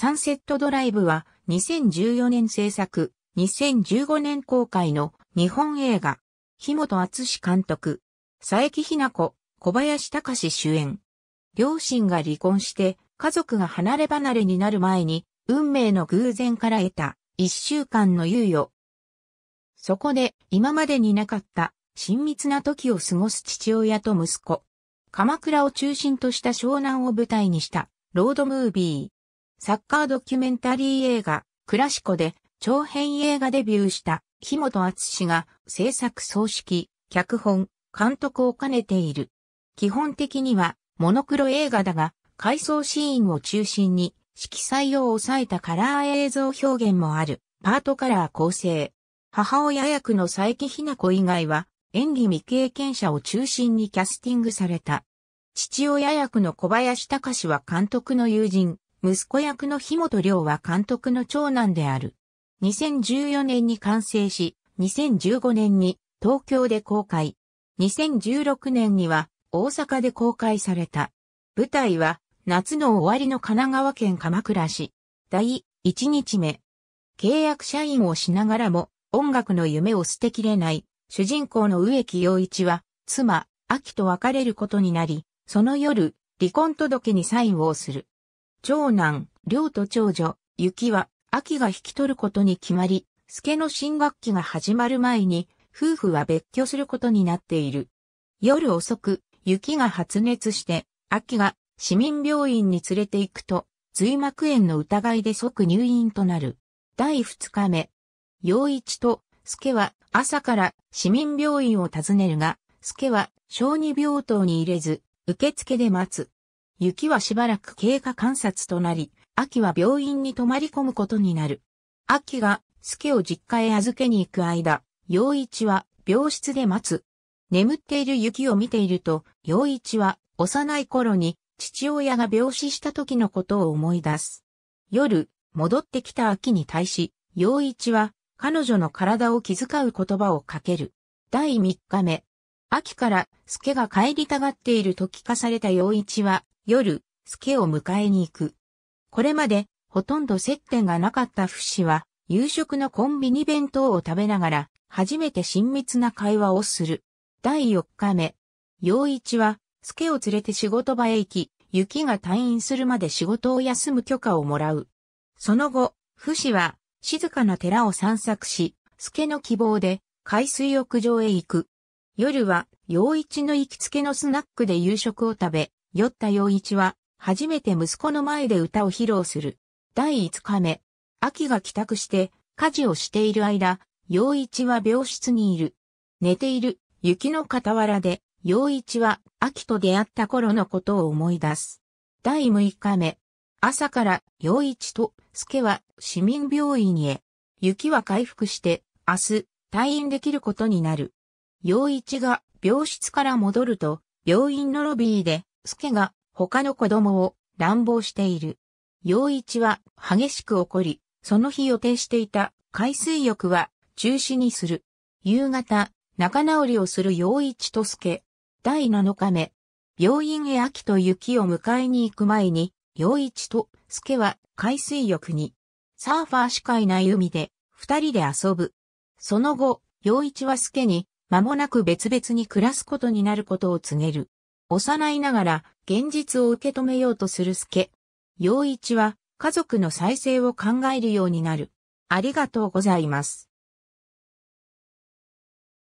サンセットドライブは2014年制作、2015年公開の日本映画、日本厚史監督、佐伯ひな子、小林隆主演。両親が離婚して家族が離れ離れになる前に運命の偶然から得た一週間の猶予。そこで今までになかった親密な時を過ごす父親と息子。鎌倉を中心とした湘南を舞台にしたロードムービー。サッカードキュメンタリー映画、クラシコで長編映画デビューした木本厚氏が制作総指揮、脚本、監督を兼ねている。基本的にはモノクロ映画だが、回想シーンを中心に色彩を抑えたカラー映像表現もある、パートカラー構成。母親役の佐伯ひな子以外は演技未経験者を中心にキャスティングされた。父親役の小林隆は監督の友人、息子役の日本亮は監督の長男である。2014年に完成し、2015年に東京で公開。2016年には大阪で公開された。舞台は夏の終わりの神奈川県鎌倉市。第1日目。契約社員をしながらも音楽の夢を捨てきれない主人公の植木陽一は妻、秋と別れることになり、その夜、離婚届にサインをする。長男、亮と長女、雪は、秋が引き取ることに決まり、助の新学期が始まる前に、夫婦は別居することになっている。夜遅く、雪が発熱して、秋が市民病院に連れて行くと、髄膜炎の疑いで即入院となる。第二日目。陽一と、助は朝から市民病院を訪ねるが、助は小児病棟に入れず、受付で待つ。雪はしばらく経過観察となり、秋は病院に泊まり込むことになる。秋が、助を実家へ預けに行く間、陽一は病室で待つ。眠っている雪を見ていると、陽一は幼い頃に父親が病死した時のことを思い出す。夜、戻ってきた秋に対し、陽一は彼女の体を気遣う言葉をかける。第3日目。秋から、助が帰りたがっていると聞かされた陽一は、夜、助を迎えに行く。これまで、ほとんど接点がなかったフシは、夕食のコンビニ弁当を食べながら、初めて親密な会話をする。第4日目。陽一は、助を連れて仕事場へ行き、雪が退院するまで仕事を休む許可をもらう。その後、フシは、静かな寺を散策し、助の希望で、海水浴場へ行く。夜は、陽一の行きつけのスナックで夕食を食べ、酔った陽一は、初めて息子の前で歌を披露する。第5日目、秋が帰宅して、家事をしている間、陽一は病室にいる。寝ている、雪の傍らで、陽一は、秋と出会った頃のことを思い出す。第6日目、朝から陽一と助は市民病院へ。雪は回復して、明日、退院できることになる。陽一が病室から戻ると、病院のロビーで助が他の子供を乱暴している。陽一は激しく怒り、その日予定していた海水浴は中止にする。夕方、仲直りをする陽一と助。第7日目、病院へ秋と雪を迎えに行く前に、陽一と助は海水浴に、サーファーしかいない海で二人で遊ぶ。その後、陽一は助に間もなく別々に暮らすことになることを告げる。幼いながら現実を受け止めようとする助。陽一は家族の再生を考えるようになる。ありがとうございます。